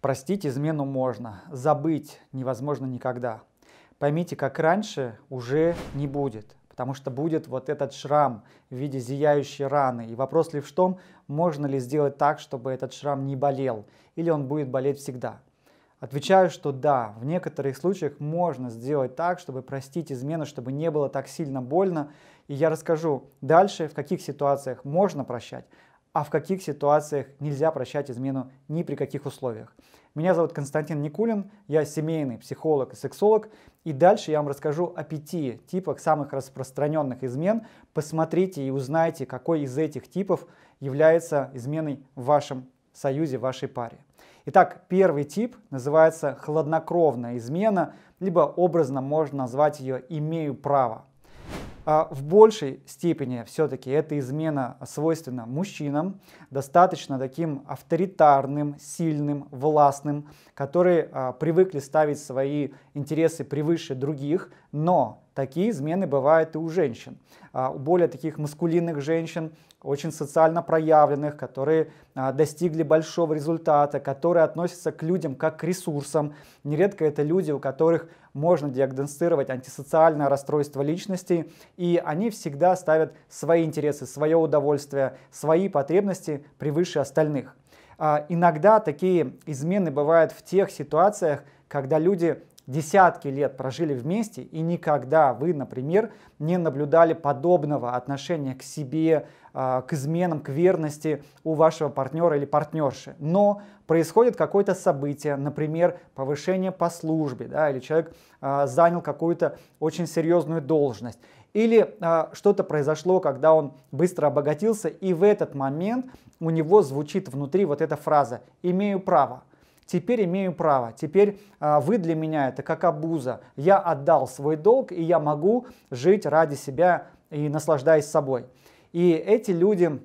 Простить измену можно, забыть невозможно никогда. Поймите, как раньше уже не будет, потому что будет вот этот шрам в виде зияющей раны. И вопрос лишь в том, можно ли сделать так, чтобы этот шрам не болел, или он будет болеть всегда. Отвечаю, что да, в некоторых случаях можно сделать так, чтобы простить измену, чтобы не было так сильно больно. И я расскажу дальше, в каких ситуациях можно прощать, а в каких ситуациях нельзя прощать измену ни при каких условиях. Меня зовут Константин Никулин, я семейный психолог и сексолог, и дальше я вам расскажу о пяти типах самых распространенных измен. Посмотрите и узнайте, какой из этих типов является изменой в вашем союзе, в вашей паре. Итак, первый тип называется хладнокровная измена, либо образно можно назвать ее «имею право». А, в большей степени все-таки эта измена свойственна мужчинам, достаточно таким авторитарным, сильным, властным, которые а, привыкли ставить свои интересы превыше других, но Такие измены бывают и у женщин. А, у более таких маскулинных женщин, очень социально проявленных, которые а, достигли большого результата, которые относятся к людям как к ресурсам. Нередко это люди, у которых можно диагностировать антисоциальное расстройство личности, и они всегда ставят свои интересы, свое удовольствие, свои потребности превыше остальных. А, иногда такие измены бывают в тех ситуациях, когда люди десятки лет прожили вместе, и никогда вы, например, не наблюдали подобного отношения к себе, а, к изменам, к верности у вашего партнера или партнерши. Но происходит какое-то событие, например, повышение по службе, да, или человек а, занял какую-то очень серьезную должность, или а, что-то произошло, когда он быстро обогатился, и в этот момент у него звучит внутри вот эта фраза «имею право» теперь имею право, теперь а, вы для меня это как абуза. Я отдал свой долг, и я могу жить ради себя и наслаждаясь собой. И эти люди,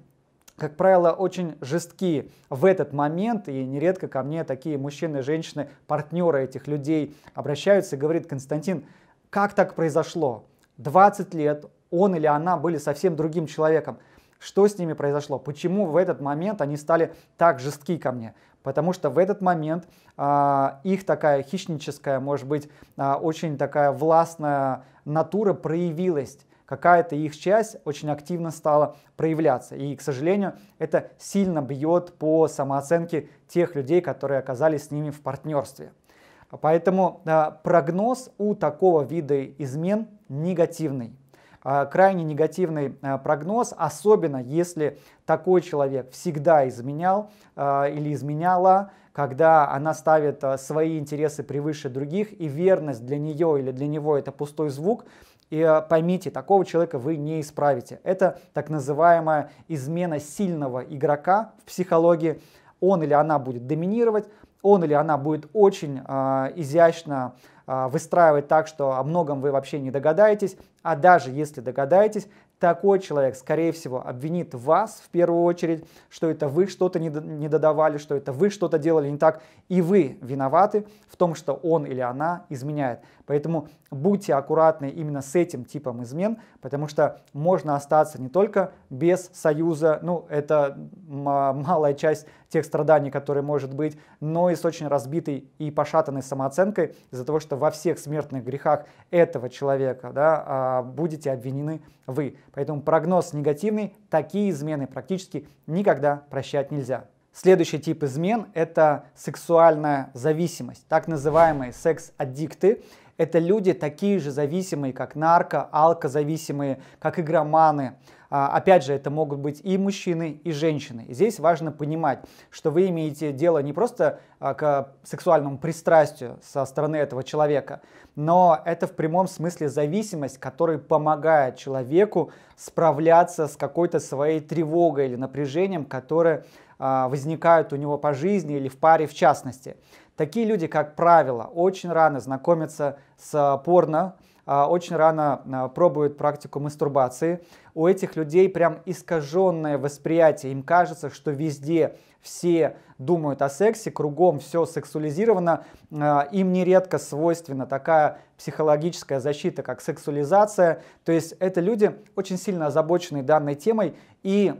как правило, очень жестки в этот момент, и нередко ко мне такие мужчины, женщины, партнеры этих людей обращаются и говорят, Константин, как так произошло? 20 лет он или она были совсем другим человеком. Что с ними произошло? Почему в этот момент они стали так жестки ко мне? Потому что в этот момент а, их такая хищническая, может быть, а, очень такая властная натура проявилась какая-то их часть очень активно стала проявляться. И, к сожалению, это сильно бьет по самооценке тех людей, которые оказались с ними в партнерстве. Поэтому да, прогноз у такого вида измен негативный. Э, крайне негативный э, прогноз, особенно если такой человек всегда изменял э, или изменяла, когда она ставит свои интересы превыше других, и верность для нее или для него это пустой звук, и поймите, такого человека вы не исправите. Это так называемая измена сильного игрока в психологии. Он или она будет доминировать, он или она будет очень э, изящно а, выстраивать так, что о многом вы вообще не догадаетесь, а даже если догадаетесь, такой человек, скорее всего, обвинит вас в первую очередь, что это вы что-то не додавали, что это вы что-то делали не так, и вы виноваты в том, что он или она изменяет. Поэтому будьте аккуратны именно с этим типом измен, потому что можно остаться не только без союза, ну это а, малая часть тех страданий, которые может быть, но и с очень разбитой и пошатанной самооценкой из-за того, что во всех смертных грехах этого человека да, а, будете обвинены вы. Поэтому прогноз негативный, такие измены практически никогда прощать нельзя. Следующий тип измен – это сексуальная зависимость, так называемые секс-аддикты – это люди такие же зависимые, как нарко, алкозависимые, как игроманы. А, опять же, это могут быть и мужчины, и женщины. здесь важно понимать, что вы имеете дело не просто а, к сексуальному пристрастию со стороны этого человека, но это в прямом смысле зависимость, которая помогает человеку справляться с какой-то своей тревогой или напряжением, которое а, возникают у него по жизни или в паре в частности. Такие люди, как правило, очень рано знакомятся с а, порно, а, очень рано а, пробуют практику мастурбации. У этих людей прям искаженное восприятие. Им кажется, что везде все думают о сексе, кругом все сексуализировано. Им нередко свойственна такая психологическая защита, как сексуализация. То есть это люди очень сильно озабоченные данной темой. И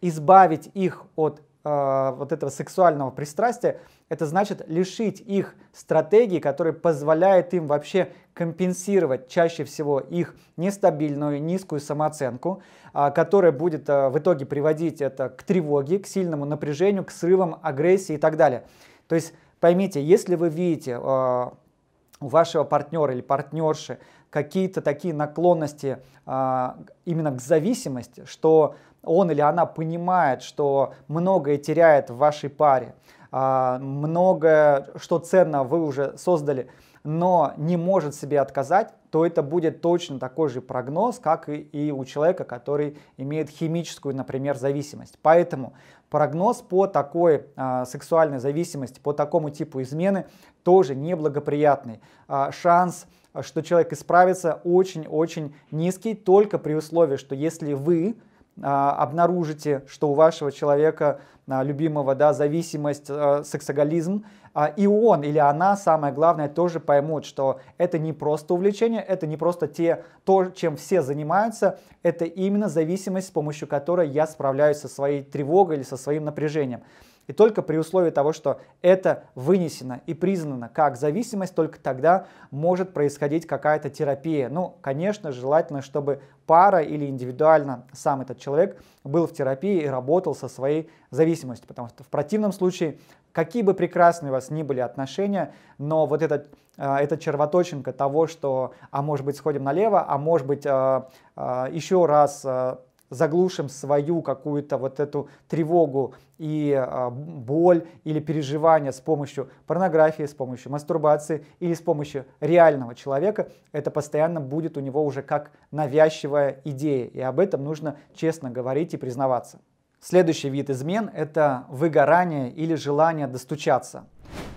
избавить их от вот этого сексуального пристрастия это значит лишить их стратегии, которая позволяет им вообще компенсировать чаще всего их нестабильную, низкую самооценку, а, которая будет а, в итоге приводить это к тревоге, к сильному напряжению, к срывам, агрессии и так далее. То есть поймите, если вы видите а, у вашего партнера или партнерши какие-то такие наклонности а, именно к зависимости, что он или она понимает, что многое теряет в вашей паре, а, многое, что ценно вы уже создали, но не может себе отказать, то это будет точно такой же прогноз, как и, и у человека, который имеет химическую, например, зависимость. Поэтому прогноз по такой а, сексуальной зависимости, по такому типу измены тоже неблагоприятный. А, шанс что человек исправится, очень-очень низкий, только при условии, что если вы а, обнаружите, что у вашего человека а, любимого да, зависимость, а, сексоголизм, и он или она, самое главное, тоже поймут, что это не просто увлечение, это не просто те, то, чем все занимаются, это именно зависимость, с помощью которой я справляюсь со своей тревогой или со своим напряжением. И только при условии того, что это вынесено и признано как зависимость, только тогда может происходить какая-то терапия. Ну, конечно, желательно, чтобы пара или индивидуально сам этот человек был в терапии и работал со своей зависимостью, потому что в противном случае, какие бы прекрасные у вас ни были отношения, но вот этот, э, эта червоточинка того, что, а может быть, сходим налево, а может быть, э, э, еще раз э, заглушим свою какую-то вот эту тревогу и а, боль или переживание с помощью порнографии, с помощью мастурбации или с помощью реального человека, это постоянно будет у него уже как навязчивая идея. И об этом нужно честно говорить и признаваться. Следующий вид измен – это выгорание или желание достучаться.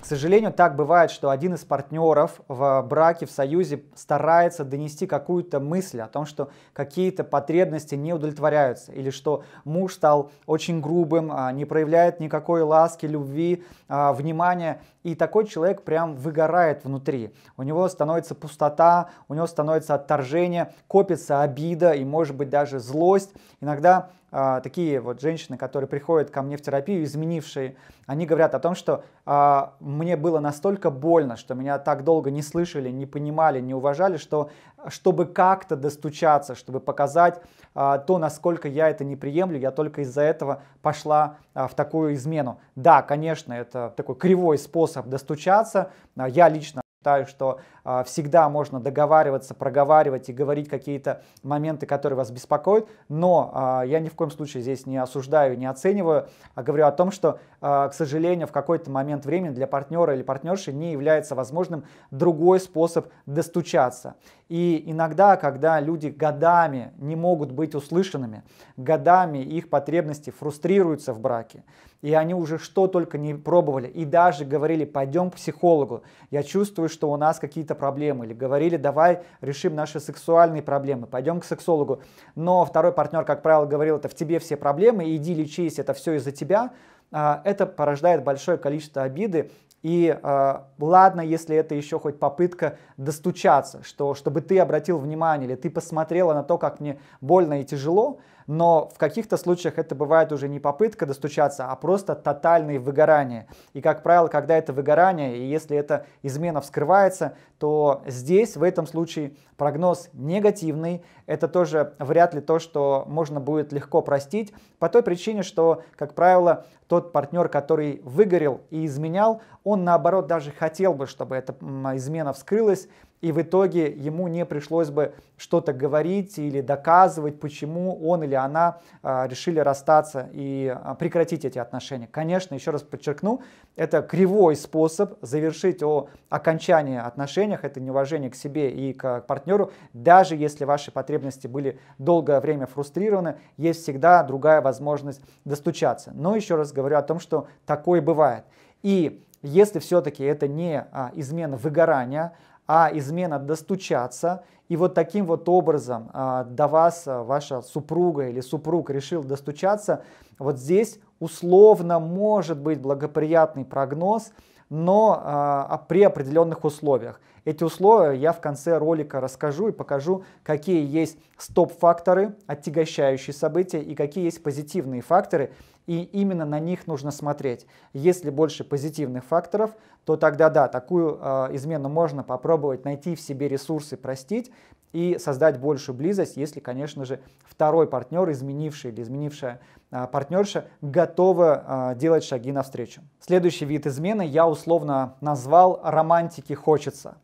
К сожалению, так бывает, что один из партнеров в браке, в союзе старается донести какую-то мысль о том, что какие-то потребности не удовлетворяются, или что муж стал очень грубым, а, не проявляет никакой ласки, любви, а, внимания, и такой человек прям выгорает внутри. У него становится пустота, у него становится отторжение, копится обида и, может быть, даже злость. Иногда а, такие вот женщины, которые приходят ко мне в терапию, изменившие, они говорят о том, что а, мне было настолько больно, что меня так долго не слышали, не понимали, не уважали, что чтобы как-то достучаться, чтобы показать а, то, насколько я это не приемлю, я только из-за этого пошла в такую измену. Да, конечно, это такой кривой способ достучаться. Я лично считаю, что э, всегда можно договариваться, проговаривать и говорить какие-то моменты, которые вас беспокоят, но э, я ни в коем случае здесь не осуждаю, не оцениваю, а говорю о том, что, э, к сожалению, в какой-то момент времени для партнера или партнерши не является возможным другой способ достучаться. И иногда, когда люди годами не могут быть услышанными, годами их потребности фрустрируются в браке, и они уже что только не пробовали, и даже говорили, пойдем к психологу, я чувствую, что у нас какие-то проблемы, или говорили, давай решим наши сексуальные проблемы, пойдем к сексологу. Но второй партнер, как правило, говорил, это в тебе все проблемы, иди лечись, это все из-за тебя. А, это порождает большое количество обиды, и э, ладно, если это еще хоть попытка достучаться, что, чтобы ты обратил внимание или ты посмотрела на то, как мне больно и тяжело, но в каких-то случаях это бывает уже не попытка достучаться, а просто тотальное выгорание. И, как правило, когда это выгорание, и если эта измена вскрывается, то здесь, в этом случае, прогноз негативный. Это тоже вряд ли то, что можно будет легко простить, по той причине, что, как правило, тот партнер, который выгорел и изменял, он наоборот даже хотел бы, чтобы эта измена вскрылась, и в итоге ему не пришлось бы что-то говорить или доказывать, почему он или она а, решили расстаться и а, прекратить эти отношения. Конечно, еще раз подчеркну, это кривой способ завершить о окончании отношениях, это неуважение к себе и к партнеру, даже если ваши потребности были долгое время фрустрированы, есть всегда другая возможность достучаться. Но еще раз говорю о том, что такое бывает. И если все-таки это не а, измена выгорания, а измена достучаться, и вот таким вот образом а, до вас а, ваша супруга или супруг решил достучаться, вот здесь условно может быть благоприятный прогноз – но а, а, при определенных условиях. Эти условия я в конце ролика расскажу и покажу, какие есть стоп-факторы, отягощающие события, и какие есть позитивные факторы, и именно на них нужно смотреть. Если больше позитивных факторов, то тогда да, такую э, измену можно попробовать найти в себе ресурсы, простить, и создать больше близость, если, конечно же, второй партнер, изменивший или изменившая а, партнерша, готова а, делать шаги навстречу. Следующий вид измены я условно назвал «романтики хочется».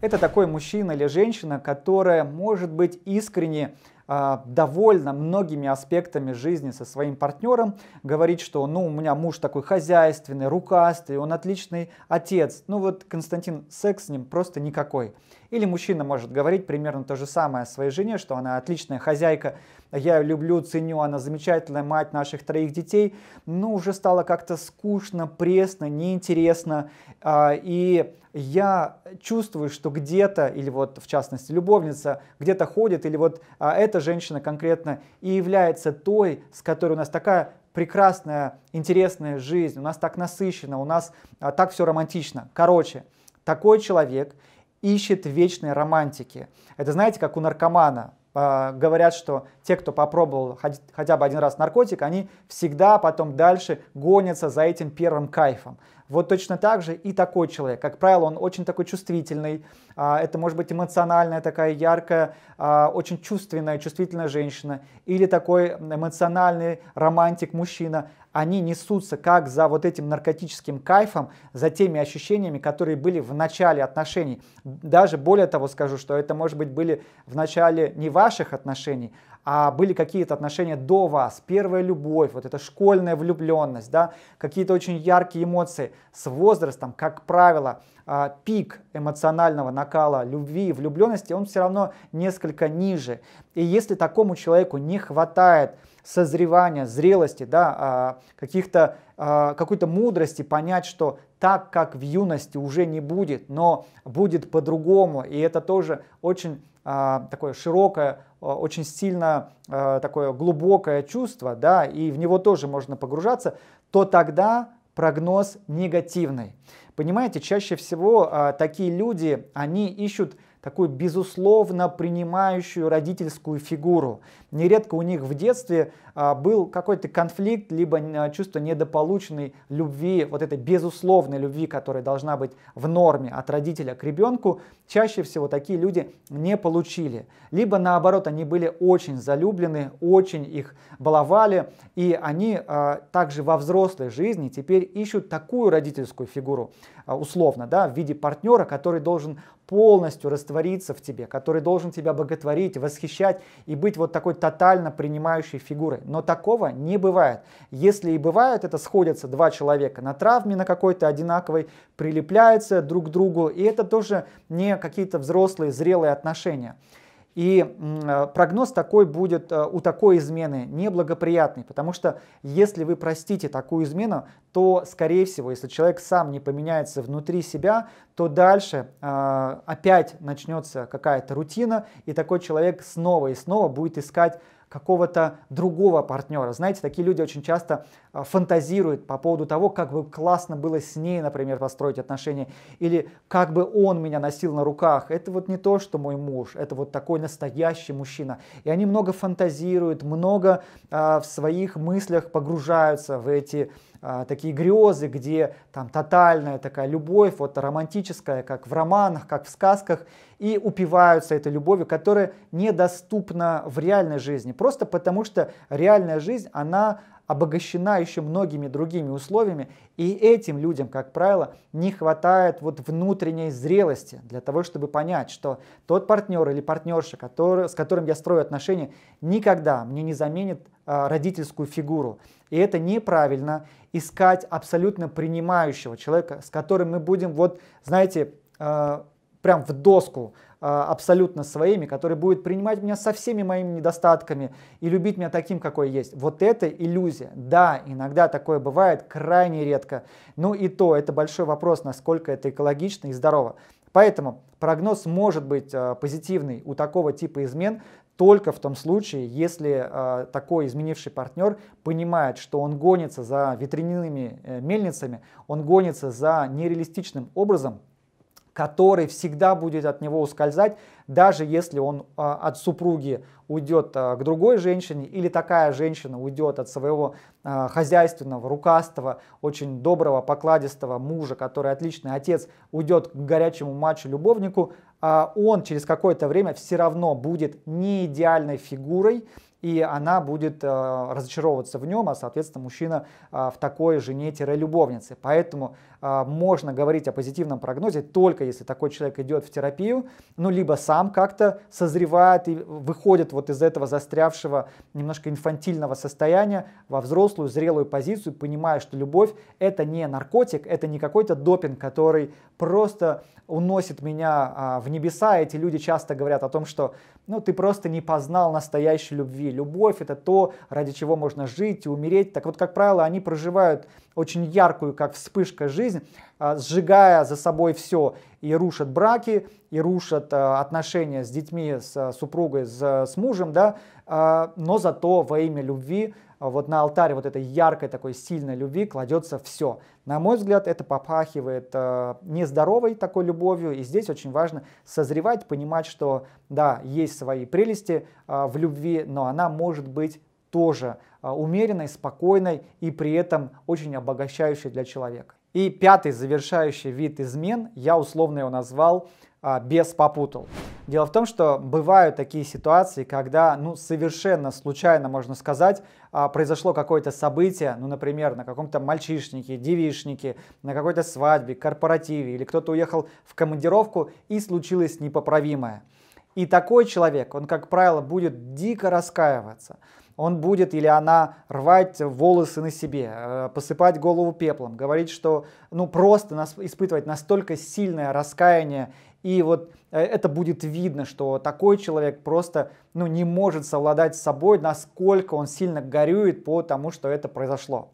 Это такой мужчина или женщина, которая может быть искренне а, довольна многими аспектами жизни со своим партнером, говорит, что ну у меня муж такой хозяйственный, рукастый, он отличный отец. Ну вот Константин секс с ним просто никакой. Или мужчина может говорить примерно то же самое своей жене, что она отличная хозяйка, я ее люблю, ценю, она замечательная мать наших троих детей, но ну, уже стало как-то скучно, пресно, неинтересно, а, и я чувствую, что где-то, или вот в частности любовница, где-то ходит, или вот а, эта женщина конкретно и является той, с которой у нас такая прекрасная, интересная жизнь, у нас так насыщенно, у нас а, так все романтично. Короче, такой человек – ищет вечной романтики. Это знаете, как у наркомана. А, говорят, что те, кто попробовал хотя бы один раз наркотик, они всегда потом дальше гонятся за этим первым кайфом. Вот точно так же и такой человек. Как правило, он очень такой чувствительный. А, это может быть эмоциональная такая яркая, а, очень чувственная, чувствительная женщина. Или такой эмоциональный романтик мужчина. Они несутся как за вот этим наркотическим кайфом, за теми ощущениями, которые были в начале отношений. Даже более того скажу, что это, может быть, были в начале не ваших отношений, а были какие-то отношения до вас, первая любовь, вот эта школьная влюбленность, да, какие-то очень яркие эмоции. С возрастом, как правило, а, пик эмоционального накала любви и влюбленности, он все равно несколько ниже. И если такому человеку не хватает созревания, зрелости, да, а, каких-то Э, какой-то мудрости понять, что так как в юности уже не будет, но будет по-другому. И это тоже очень а, такое широкое, э, очень сильно а, такое глубокое чувство, да, и в него тоже можно погружаться, то тогда прогноз негативный. Понимаете, чаще всего а, такие люди, они ищут такую безусловно принимающую родительскую фигуру нередко у них в детстве а, был какой-то конфликт, либо а, чувство недополученной любви, вот этой безусловной любви, которая должна быть в норме от родителя к ребенку, чаще всего такие люди не получили. Либо наоборот, они были очень залюблены, очень их баловали, и они а, также во взрослой жизни теперь ищут такую родительскую фигуру, условно, да, в виде партнера, который должен полностью раствориться в тебе, который должен тебя боготворить, восхищать и быть вот такой тотально принимающей фигуры. Но такого не бывает. Если и бывает, это сходятся два человека на травме на какой-то одинаковой, прилепляются друг к другу, и это тоже не какие-то взрослые, зрелые отношения. И э, прогноз такой будет э, у такой измены неблагоприятный, потому что если вы простите такую измену, то, скорее всего, если человек сам не поменяется внутри себя, то дальше э, опять начнется какая-то рутина, и такой человек снова и снова будет искать какого-то другого партнера. Знаете, такие люди очень часто а, фантазирует по поводу того, как бы классно было с ней, например, построить отношения, или как бы он меня носил на руках. Это вот не то, что мой муж, это вот такой настоящий мужчина. И они много фантазируют, много а, в своих мыслях погружаются в эти а, такие грезы, где там тотальная такая любовь, вот романтическая, как в романах, как в сказках, и упиваются этой любовью, которая недоступна в реальной жизни. Просто потому что реальная жизнь, она обогащена еще многими другими условиями, и этим людям, как правило, не хватает вот внутренней зрелости для того, чтобы понять, что тот партнер или партнерша, который, с которым я строю отношения, никогда мне не заменит а, родительскую фигуру. И это неправильно искать абсолютно принимающего человека, с которым мы будем вот, знаете, а, прям в доску а, абсолютно своими, который будет принимать меня со всеми моими недостатками и любить меня таким, какой есть. Вот это иллюзия. Да, иногда такое бывает, крайне редко. Ну и то, это большой вопрос, насколько это экологично и здорово. Поэтому прогноз может быть а, позитивный у такого типа измен только в том случае, если а, такой изменивший партнер понимает, что он гонится за ветряными э, мельницами, он гонится за нереалистичным образом, который всегда будет от него ускользать, даже если он а, от супруги уйдет а, к другой женщине или такая женщина уйдет от своего а, хозяйственного, рукастого, очень доброго, покладистого мужа, который отличный отец, уйдет к горячему матчу-любовнику, он через какое-то время все равно будет не идеальной фигурой, и она будет разочаровываться в нем, а, соответственно, мужчина в такой жене-любовнице. Поэтому а, можно говорить о позитивном прогнозе только если такой человек идет в терапию, ну, либо сам как-то созревает и выходит вот из этого застрявшего немножко инфантильного состояния во взрослую, зрелую позицию, понимая, что любовь — это не наркотик, это не какой-то допинг, который просто уносит меня а, в небеса. Эти люди часто говорят о том, что ну, ты просто не познал настоящей любви. Любовь — это то, ради чего можно жить и умереть. Так вот, как правило, они проживают очень яркую, как вспышка жизни, жизнь, а, сжигая за собой все и рушат браки, и рушат а, отношения с детьми, с а, супругой, с, с мужем, да, но зато во имя любви вот на алтаре вот этой яркой такой сильной любви кладется все. На мой взгляд, это попахивает нездоровой такой любовью, и здесь очень важно созревать, понимать, что да, есть свои прелести в любви, но она может быть тоже умеренной, спокойной и при этом очень обогащающей для человека. И пятый завершающий вид измен, я условно его назвал а, без попутал. Дело в том, что бывают такие ситуации, когда, ну, совершенно случайно, можно сказать, а, произошло какое-то событие, ну, например, на каком-то мальчишнике, девишнике, на какой-то свадьбе, корпоративе, или кто-то уехал в командировку и случилось непоправимое. И такой человек, он, как правило, будет дико раскаиваться он будет или она рвать волосы на себе, э, посыпать голову пеплом, говорить, что ну просто нас, испытывать настолько сильное раскаяние и вот э, это будет видно, что такой человек просто ну, не может совладать с собой, насколько он сильно горюет по тому, что это произошло.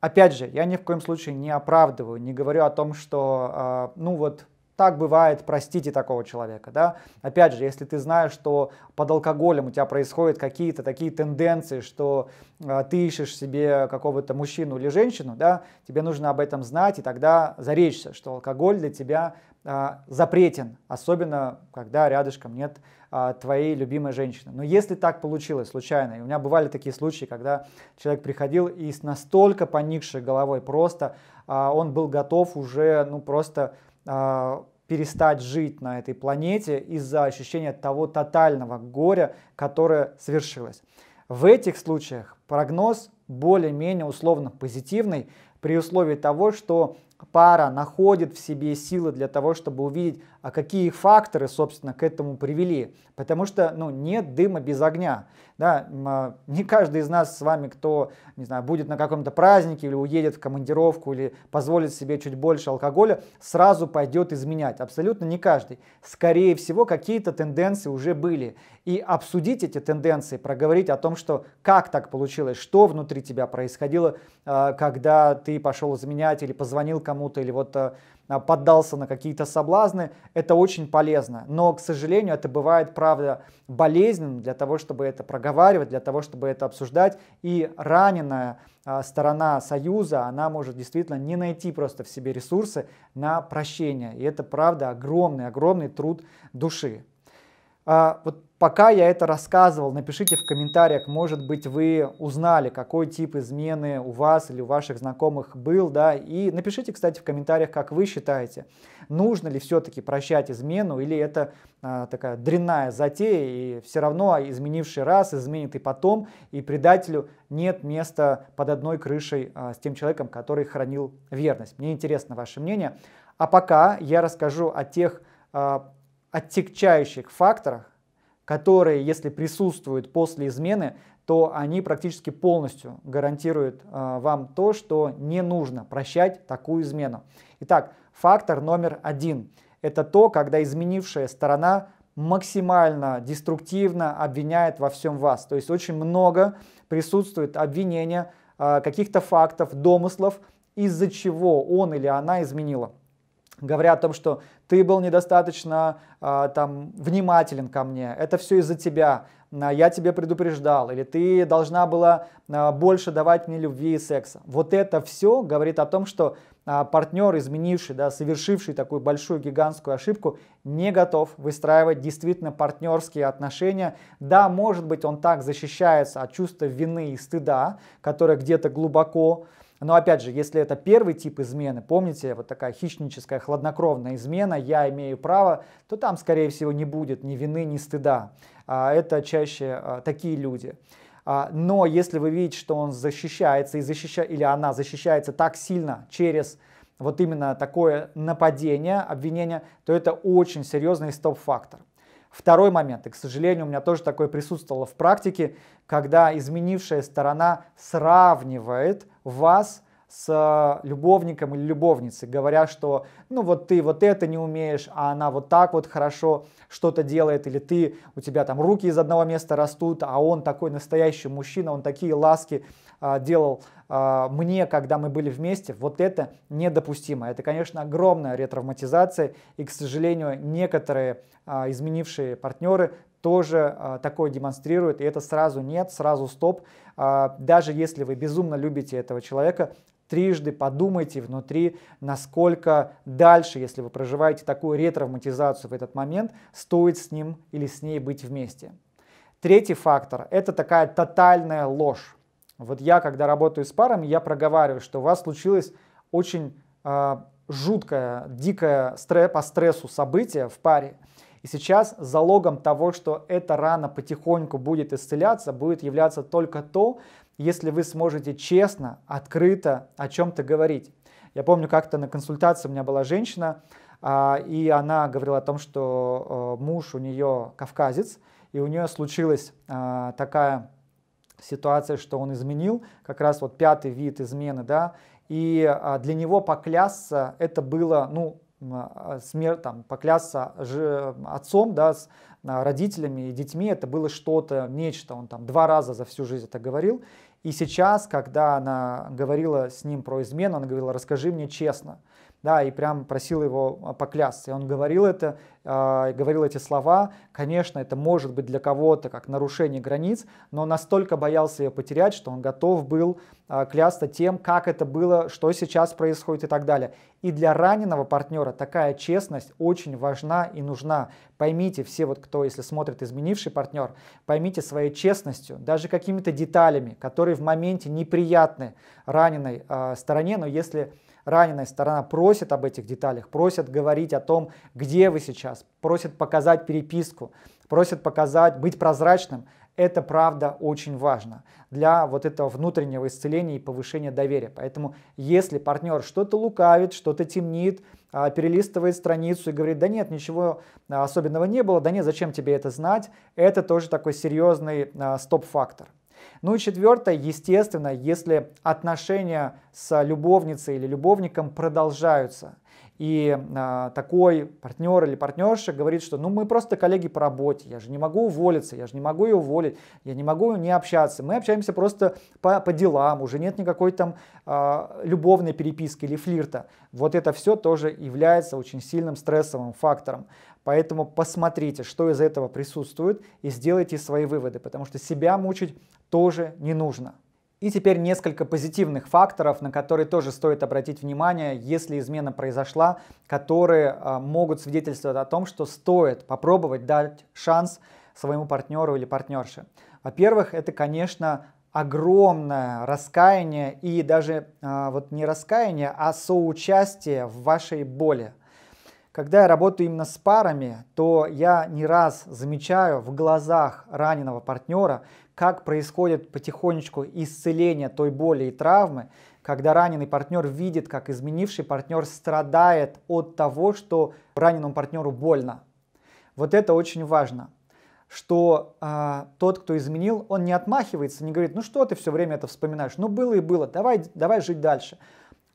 Опять же, я ни в коем случае не оправдываю, не говорю о том, что э, ну вот так бывает, простите такого человека, да. Опять же, если ты знаешь, что под алкоголем у тебя происходят какие-то такие тенденции, что э, ты ищешь себе какого-то мужчину или женщину, да, тебе нужно об этом знать и тогда заречься, что алкоголь для тебя э, запретен, особенно когда рядышком нет э, твоей любимой женщины. Но если так получилось случайно, и у меня бывали такие случаи, когда человек приходил и с настолько поникшей головой просто, э, он был готов уже, ну просто э, перестать жить на этой планете из-за ощущения того тотального горя, которое свершилось. В этих случаях прогноз более-менее условно позитивный при условии того, что пара находит в себе силы для того, чтобы увидеть а какие факторы, собственно, к этому привели. Потому что ну, нет дыма без огня. Да, а, не каждый из нас с вами, кто не знаю, будет на каком-то празднике или уедет в командировку, или позволит себе чуть больше алкоголя, сразу пойдет изменять. Абсолютно не каждый. Скорее всего, какие-то тенденции уже были. И обсудить эти тенденции, проговорить о том, что как так получилось, что внутри тебя происходило, а, когда ты пошел изменять или позвонил кому-то, или вот а, Э, поддался на какие-то соблазны, это очень полезно. Но, к сожалению, это бывает, правда, болезненно для того, чтобы это проговаривать, для того, чтобы это обсуждать. И раненая э, сторона союза, она может действительно не найти просто в себе ресурсы на прощение. И это, правда, огромный, огромный труд души. А, вот Пока я это рассказывал, напишите в комментариях, может быть, вы узнали, какой тип измены у вас или у ваших знакомых был, да, и напишите, кстати, в комментариях, как вы считаете, нужно ли все-таки прощать измену, или это а, такая дрянная затея, и все равно изменивший раз изменит и потом, и предателю нет места под одной крышей а, с тем человеком, который хранил верность. Мне интересно ваше мнение. А пока я расскажу о тех а, оттекчающих факторах, которые, если присутствуют после измены, то они практически полностью гарантируют э, вам то, что не нужно прощать такую измену. Итак, фактор номер один – это то, когда изменившая сторона максимально деструктивно обвиняет во всем вас. То есть очень много присутствует обвинения, э, каких-то фактов, домыслов, из-за чего он или она изменила. Говоря о том, что ты был недостаточно э, там, внимателен ко мне, это все из-за тебя, а, я тебе предупреждал, или ты должна была э, больше давать мне любви и секса. Вот это все говорит о том, что э, партнер, изменивший, да, совершивший такую большую гигантскую ошибку, не готов выстраивать действительно партнерские отношения. Да, может быть, он так защищается от чувства вины и стыда, которое где-то глубоко, но опять же, если это первый тип измены, помните, вот такая хищническая, хладнокровная измена, я имею право, то там, скорее всего, не будет ни вины, ни стыда. А, это чаще а, такие люди. А, но если вы видите, что он защищается и защища... или она защищается так сильно через вот именно такое нападение, обвинение, то это очень серьезный стоп-фактор. Второй момент, и, к сожалению, у меня тоже такое присутствовало в практике, когда изменившая сторона сравнивает вас с э, любовником или любовницей, говоря, что ну вот ты вот это не умеешь, а она вот так вот хорошо что-то делает, или ты, у тебя там руки из одного места растут, а он такой настоящий мужчина, он такие ласки а, делал а, мне, когда мы были вместе, вот это недопустимо. Это, конечно, огромная ретравматизация, и, к сожалению, некоторые а, изменившие партнеры тоже а, такое демонстрирует, и это сразу нет, сразу стоп. А, даже если вы безумно любите этого человека, трижды подумайте внутри, насколько дальше, если вы проживаете такую ретравматизацию в этот момент, стоит с ним или с ней быть вместе. Третий фактор – это такая тотальная ложь. Вот я, когда работаю с парами, я проговариваю, что у вас случилось очень э, жуткое, дикое стресс, по стрессу событие в паре – и сейчас залогом того, что эта рана потихоньку будет исцеляться, будет являться только то, если вы сможете честно, открыто о чем-то говорить. Я помню, как-то на консультации у меня была женщина, а, и она говорила о том, что э, муж у нее кавказец, и у нее случилась а, такая ситуация, что он изменил, как раз вот пятый вид измены, да, и а, для него поклясться это было, ну, а, смерть, там, поклясться отцом, да, с а, родителями и детьми, это было что-то, нечто, он там два раза за всю жизнь это говорил, и сейчас, когда она говорила с ним про измену, она говорила, расскажи мне честно, да, и прям просил его а, поклясться. И он говорил это, а, говорил эти слова. Конечно, это может быть для кого-то как нарушение границ, но настолько боялся ее потерять, что он готов был а, клясться тем, как это было, что сейчас происходит и так далее. И для раненого партнера такая честность очень важна и нужна. Поймите, все вот кто, если смотрит изменивший партнер, поймите своей честностью, даже какими-то деталями, которые в моменте неприятны раненой э, стороне, но если раненая сторона просит об этих деталях, просит говорить о том, где вы сейчас, просит показать переписку, просит показать, быть прозрачным. Это правда очень важно для вот этого внутреннего исцеления и повышения доверия. Поэтому если партнер что-то лукавит, что-то темнит, а, перелистывает страницу и говорит, да нет, ничего а, особенного не было, да нет, зачем тебе это знать, это тоже такой серьезный а, стоп-фактор. Ну и четвертое, естественно, если отношения с любовницей или любовником продолжаются, и э, такой партнер или партнерша говорит, что ну мы просто коллеги по работе, я же не могу уволиться, я же не могу ее уволить, я не могу не общаться, мы общаемся просто по, по делам, уже нет никакой там э, любовной переписки или флирта. Вот это все тоже является очень сильным стрессовым фактором. Поэтому посмотрите, что из этого присутствует, и сделайте свои выводы, потому что себя мучить тоже не нужно. И теперь несколько позитивных факторов, на которые тоже стоит обратить внимание, если измена произошла, которые а, могут свидетельствовать о том, что стоит попробовать дать шанс своему партнеру или партнерше. Во-первых, это, конечно, огромное раскаяние и даже а, вот не раскаяние, а соучастие в вашей боли – когда я работаю именно с парами, то я не раз замечаю в глазах раненого партнера, как происходит потихонечку исцеление той боли и травмы, когда раненый партнер видит, как изменивший партнер страдает от того, что раненому партнеру больно. Вот это очень важно что э, тот, кто изменил, он не отмахивается, не говорит, ну что ты все время это вспоминаешь, ну было и было, давай, давай жить дальше.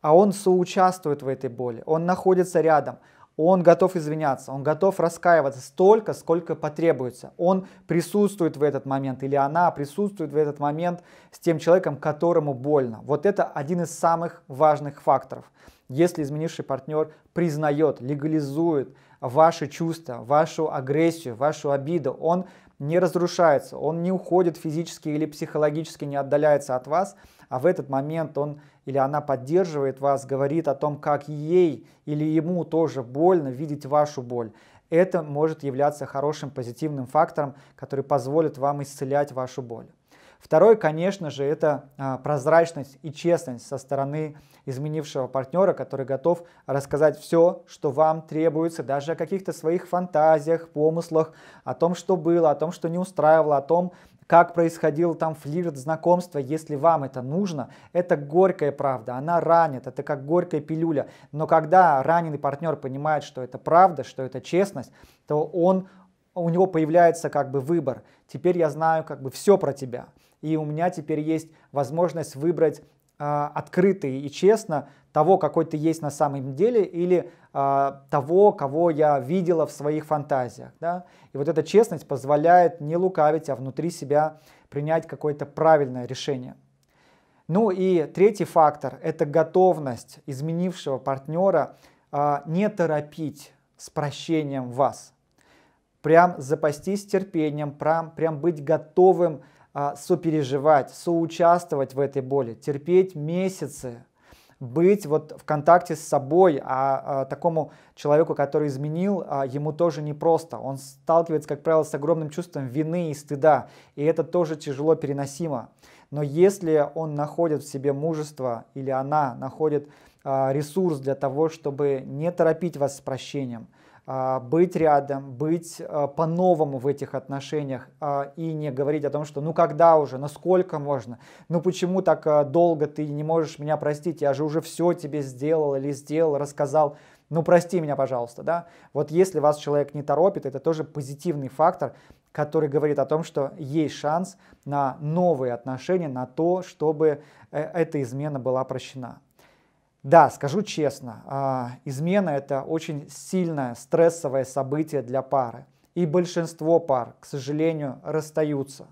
А он соучаствует в этой боли, он находится рядом, он готов извиняться, он готов раскаиваться столько, сколько потребуется. Он присутствует в этот момент или она присутствует в этот момент с тем человеком, которому больно. Вот это один из самых важных факторов. Если изменивший партнер признает, легализует ваши чувства, вашу агрессию, вашу обиду, он не разрушается, он не уходит физически или психологически, не отдаляется от вас, а в этот момент он или она поддерживает вас, говорит о том, как ей или ему тоже больно видеть вашу боль. Это может являться хорошим позитивным фактором, который позволит вам исцелять вашу боль. Второе, конечно же, это а, прозрачность и честность со стороны изменившего партнера, который готов рассказать все, что вам требуется, даже о каких-то своих фантазиях, помыслах, о том, что было, о том, что не устраивало, о том, как происходил там флирт, знакомство, если вам это нужно, это горькая правда, она ранит, это как горькая пилюля. Но когда раненый партнер понимает, что это правда, что это честность, то он, у него появляется как бы выбор. Теперь я знаю как бы все про тебя. И у меня теперь есть возможность выбрать а, открыто и честно того, какой ты есть на самом деле, или а, того, кого я видела в своих фантазиях. Да? И вот эта честность позволяет не лукавить, а внутри себя принять какое-то правильное решение. Ну и третий фактор – это готовность изменившего партнера а, не торопить с прощением вас. Прям запастись терпением, прям, прям быть готовым а, сопереживать, соучаствовать в этой боли, терпеть месяцы, быть вот в контакте с собой, а, а такому человеку, который изменил, а, ему тоже непросто. Он сталкивается, как правило, с огромным чувством вины и стыда, и это тоже тяжело переносимо. Но если он находит в себе мужество или она находит а, ресурс для того, чтобы не торопить вас с прощением – а, быть рядом, быть а, по-новому в этих отношениях а, и не говорить о том, что ну когда уже, насколько можно, ну почему так долго ты не можешь меня простить, я же уже все тебе сделал или сделал, рассказал, ну прости меня, пожалуйста, да. Вот если вас человек не торопит, это тоже позитивный фактор, который говорит о том, что есть шанс на новые отношения, на то, чтобы э, эта измена была прощена. Да, скажу честно, а, измена это очень сильное стрессовое событие для пары. И большинство пар, к сожалению, расстаются.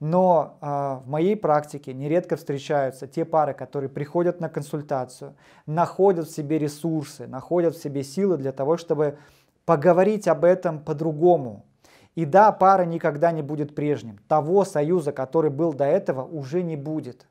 Но э, в моей практике нередко встречаются те пары, которые приходят на консультацию, находят в себе ресурсы, находят в себе силы для того, чтобы поговорить об этом по-другому. И да, пара никогда не будет прежним. Того союза, который был до этого, уже не будет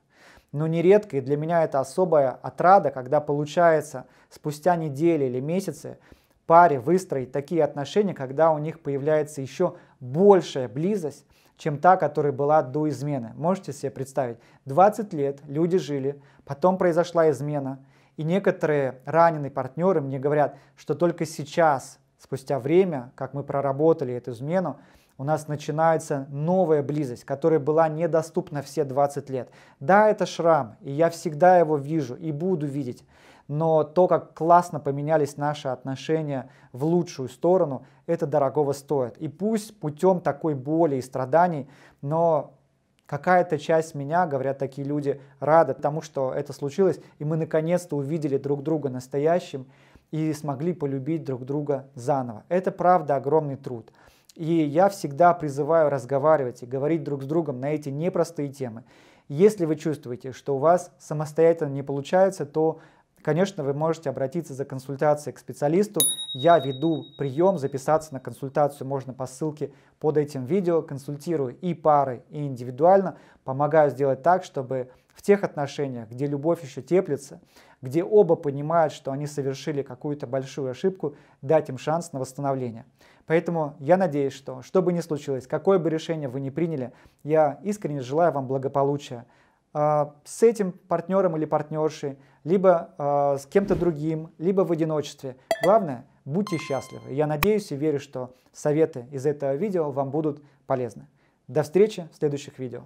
но нередко, и для меня это особая отрада, когда получается спустя недели или месяцы паре выстроить такие отношения, когда у них появляется еще большая близость, чем та, которая была до измены. Можете себе представить, 20 лет люди жили, потом произошла измена, и некоторые раненые партнеры мне говорят, что только сейчас, спустя время, как мы проработали эту измену, у нас начинается новая близость, которая была недоступна все 20 лет. Да, это шрам, и я всегда его вижу и буду видеть, но то, как классно поменялись наши отношения в лучшую сторону, это дорогого стоит. И пусть путем такой боли и страданий, но какая-то часть меня, говорят такие люди, рада тому, что это случилось, и мы наконец-то увидели друг друга настоящим и смогли полюбить друг друга заново. Это правда огромный труд. И я всегда призываю разговаривать и говорить друг с другом на эти непростые темы. Если вы чувствуете, что у вас самостоятельно не получается, то, конечно, вы можете обратиться за консультацией к специалисту. Я веду прием, записаться на консультацию можно по ссылке под этим видео. Консультирую и пары, и индивидуально. Помогаю сделать так, чтобы в тех отношениях, где любовь еще теплится, где оба понимают, что они совершили какую-то большую ошибку, дать им шанс на восстановление. Поэтому я надеюсь, что что бы ни случилось, какое бы решение вы ни приняли, я искренне желаю вам благополучия а, с этим партнером или партнершей, либо а, с кем-то другим, либо в одиночестве. Главное, будьте счастливы. Я надеюсь и верю, что советы из этого видео вам будут полезны. До встречи в следующих видео.